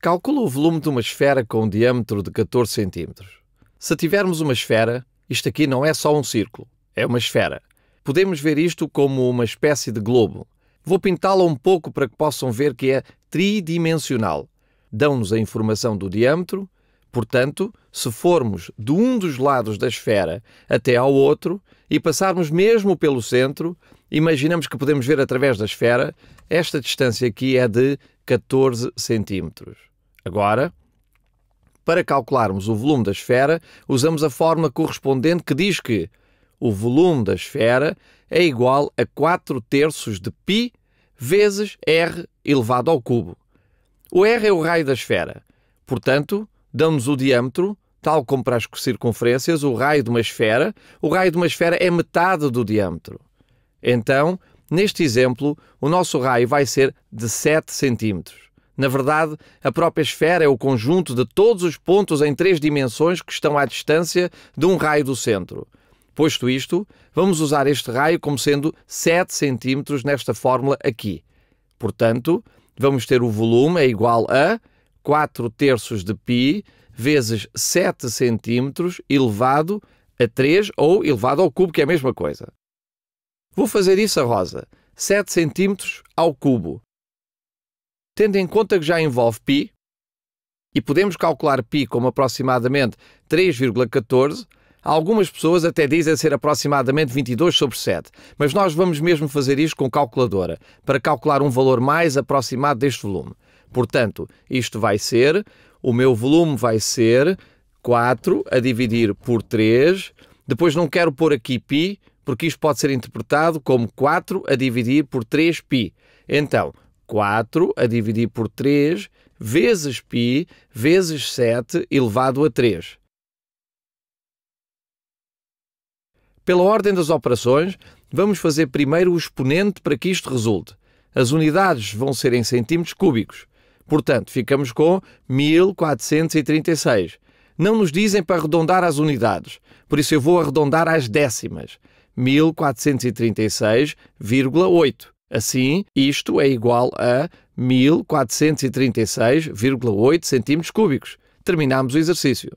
Calcula o volume de uma esfera com um diâmetro de 14 cm. Se tivermos uma esfera, isto aqui não é só um círculo, é uma esfera. Podemos ver isto como uma espécie de globo. Vou pintá-la um pouco para que possam ver que é tridimensional. Dão-nos a informação do diâmetro, portanto, se formos de um dos lados da esfera até ao outro e passarmos mesmo pelo centro, imaginamos que podemos ver através da esfera, esta distância aqui é de 14 centímetros. Agora, para calcularmos o volume da esfera, usamos a fórmula correspondente que diz que o volume da esfera é igual a 4 terços de π vezes r elevado ao cubo. O r é o raio da esfera. Portanto, damos o diâmetro, tal como para as circunferências, o raio de uma esfera. O raio de uma esfera é metade do diâmetro. Então, neste exemplo, o nosso raio vai ser de 7 centímetros. Na verdade, a própria esfera é o conjunto de todos os pontos em três dimensões que estão à distância de um raio do centro. Posto isto, vamos usar este raio como sendo 7 cm nesta fórmula aqui. Portanto, vamos ter o volume é igual a 4 terços de π vezes 7 cm elevado a 3 ou elevado ao cubo, que é a mesma coisa. Vou fazer isso a rosa. 7 cm ao cubo tendo em conta que já envolve π, e podemos calcular π como aproximadamente 3,14, algumas pessoas até dizem ser aproximadamente 22 sobre 7, mas nós vamos mesmo fazer isto com calculadora, para calcular um valor mais aproximado deste volume. Portanto, isto vai ser, o meu volume vai ser 4 a dividir por 3, depois não quero pôr aqui π, porque isto pode ser interpretado como 4 a dividir por 3π. Então, 4 a dividir por 3 vezes π vezes 7 elevado a 3. Pela ordem das operações, vamos fazer primeiro o exponente para que isto resulte. As unidades vão ser em centímetros cúbicos. Portanto, ficamos com 1436. Não nos dizem para arredondar as unidades, por isso eu vou arredondar às décimas. 1436,8. Assim, isto é igual a 1436,8 cm cúbicos. Terminamos o exercício.